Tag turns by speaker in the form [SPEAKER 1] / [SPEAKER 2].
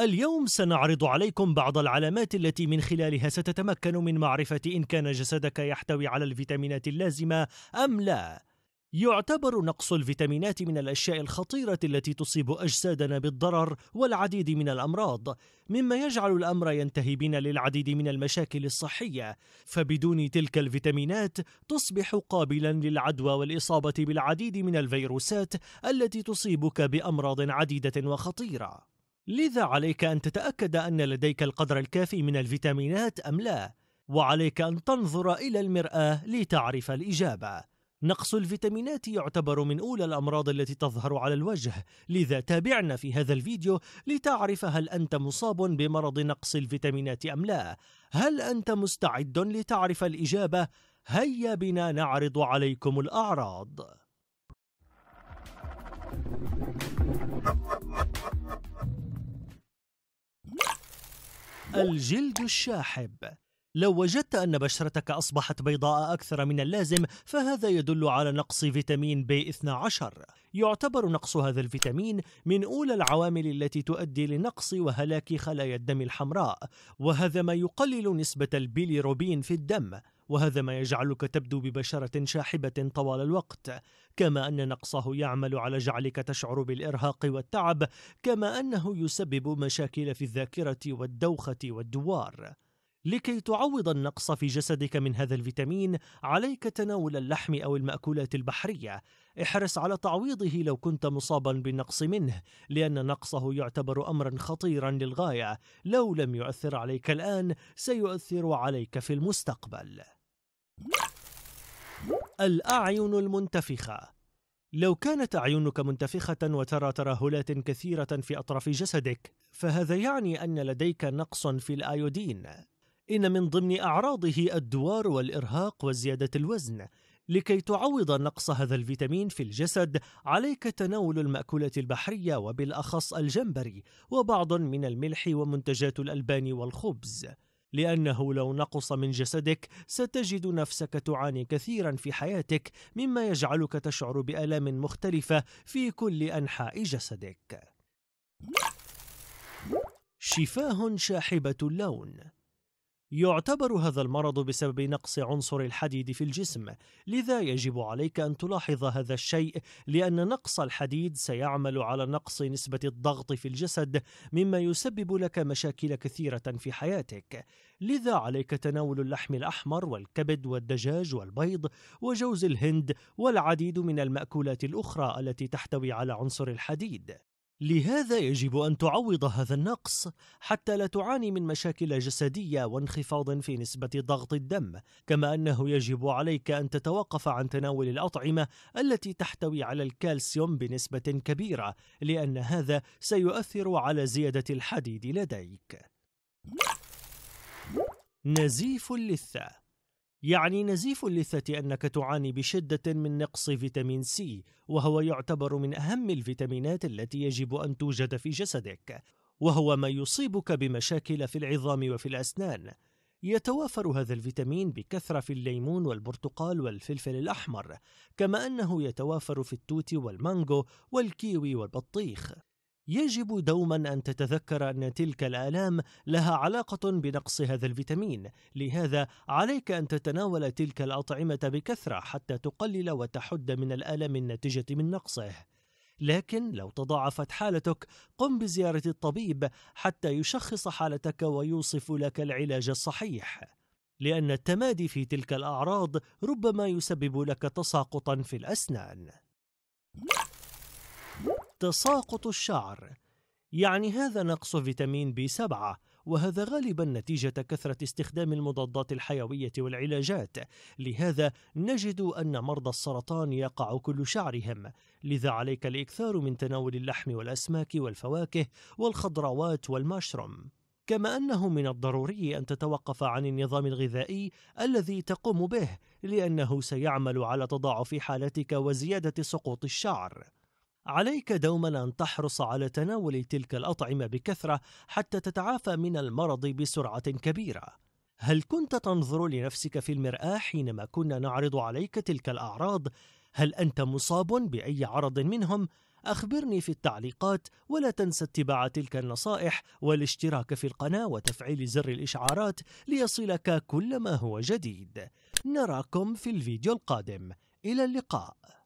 [SPEAKER 1] اليوم سنعرض عليكم بعض العلامات التي من خلالها ستتمكن من معرفة إن كان جسدك يحتوي على الفيتامينات اللازمة أم لا. يعتبر نقص الفيتامينات من الأشياء الخطيرة التي تصيب أجسادنا بالضرر والعديد من الأمراض، مما يجعل الأمر ينتهي بنا للعديد من المشاكل الصحية، فبدون تلك الفيتامينات تصبح قابلا للعدوى والإصابة بالعديد من الفيروسات التي تصيبك بأمراض عديدة وخطيرة. لذا عليك أن تتأكد أن لديك القدر الكافي من الفيتامينات أم لا وعليك أن تنظر إلى المرآة لتعرف الإجابة نقص الفيتامينات يعتبر من أولى الأمراض التي تظهر على الوجه لذا تابعنا في هذا الفيديو لتعرف هل أنت مصاب بمرض نقص الفيتامينات أم لا هل أنت مستعد لتعرف الإجابة هيا بنا نعرض عليكم الأعراض الجلد الشاحب لو وجدت أن بشرتك أصبحت بيضاء أكثر من اللازم فهذا يدل على نقص فيتامين B12 يعتبر نقص هذا الفيتامين من أولى العوامل التي تؤدي لنقص وهلاك خلايا الدم الحمراء وهذا ما يقلل نسبة البيليروبين في الدم وهذا ما يجعلك تبدو ببشرة شاحبة طوال الوقت، كما أن نقصه يعمل على جعلك تشعر بالإرهاق والتعب، كما أنه يسبب مشاكل في الذاكرة والدوخة والدوار. لكي تعوض النقص في جسدك من هذا الفيتامين عليك تناول اللحم او الماكولات البحريه احرص على تعويضه لو كنت مصابا بالنقص منه لان نقصه يعتبر امرا خطيرا للغايه لو لم يؤثر عليك الان سيؤثر عليك في المستقبل الأعين المنتفخة لو كانت أعينك منتفخة وترى ترهلات كثيرة في أطراف جسدك، فهذا يعني أن لديك نقص في الأيودين. إن من ضمن أعراضه الدوار والإرهاق وزيادة الوزن. لكي تعوض نقص هذا الفيتامين في الجسد، عليك تناول المأكولات البحرية وبالأخص الجمبري، وبعض من الملح ومنتجات الألبان والخبز. لانه لو نقص من جسدك ستجد نفسك تعاني كثيرا في حياتك مما يجعلك تشعر بالام مختلفه في كل انحاء جسدك شفاه شاحبه اللون يعتبر هذا المرض بسبب نقص عنصر الحديد في الجسم لذا يجب عليك أن تلاحظ هذا الشيء لأن نقص الحديد سيعمل على نقص نسبة الضغط في الجسد مما يسبب لك مشاكل كثيرة في حياتك لذا عليك تناول اللحم الأحمر والكبد والدجاج والبيض وجوز الهند والعديد من المأكولات الأخرى التي تحتوي على عنصر الحديد لهذا يجب أن تعوض هذا النقص حتى لا تعاني من مشاكل جسدية وانخفاض في نسبة ضغط الدم، كما أنه يجب عليك أن تتوقف عن تناول الأطعمة التي تحتوي على الكالسيوم بنسبة كبيرة، لأن هذا سيؤثر على زيادة الحديد لديك. نزيف اللثة يعني نزيف اللثة أنك تعاني بشدة من نقص فيتامين سي وهو يعتبر من أهم الفيتامينات التي يجب أن توجد في جسدك وهو ما يصيبك بمشاكل في العظام وفي الأسنان يتوافر هذا الفيتامين بكثرة في الليمون والبرتقال والفلفل الأحمر كما أنه يتوافر في التوت والمانجو والكيوي والبطيخ يجب دوما أن تتذكر أن تلك الآلام لها علاقة بنقص هذا الفيتامين لهذا عليك أن تتناول تلك الأطعمة بكثرة حتى تقلل وتحد من الآلام الناتجة من نقصه لكن لو تضاعفت حالتك قم بزيارة الطبيب حتى يشخص حالتك ويوصف لك العلاج الصحيح لأن التمادي في تلك الأعراض ربما يسبب لك تساقطا في الأسنان تساقط الشعر يعني هذا نقص فيتامين بي 7 وهذا غالبا نتيجة كثرة استخدام المضادات الحيوية والعلاجات، لهذا نجد أن مرضى السرطان يقع كل شعرهم، لذا عليك الإكثار من تناول اللحم والأسماك والفواكه والخضروات والماشروم كما أنه من الضروري أن تتوقف عن النظام الغذائي الذي تقوم به، لأنه سيعمل على تضاعف حالتك وزيادة سقوط الشعر. عليك دوما أن تحرص على تناول تلك الأطعمة بكثرة حتى تتعافى من المرض بسرعة كبيرة. هل كنت تنظر لنفسك في المرآة حينما كنا نعرض عليك تلك الأعراض؟ هل أنت مصاب بأي عرض منهم؟ أخبرني في التعليقات ولا تنسى اتباع تلك النصائح والاشتراك في القناة وتفعيل زر الإشعارات ليصلك كل ما هو جديد. نراكم في الفيديو القادم. إلى اللقاء.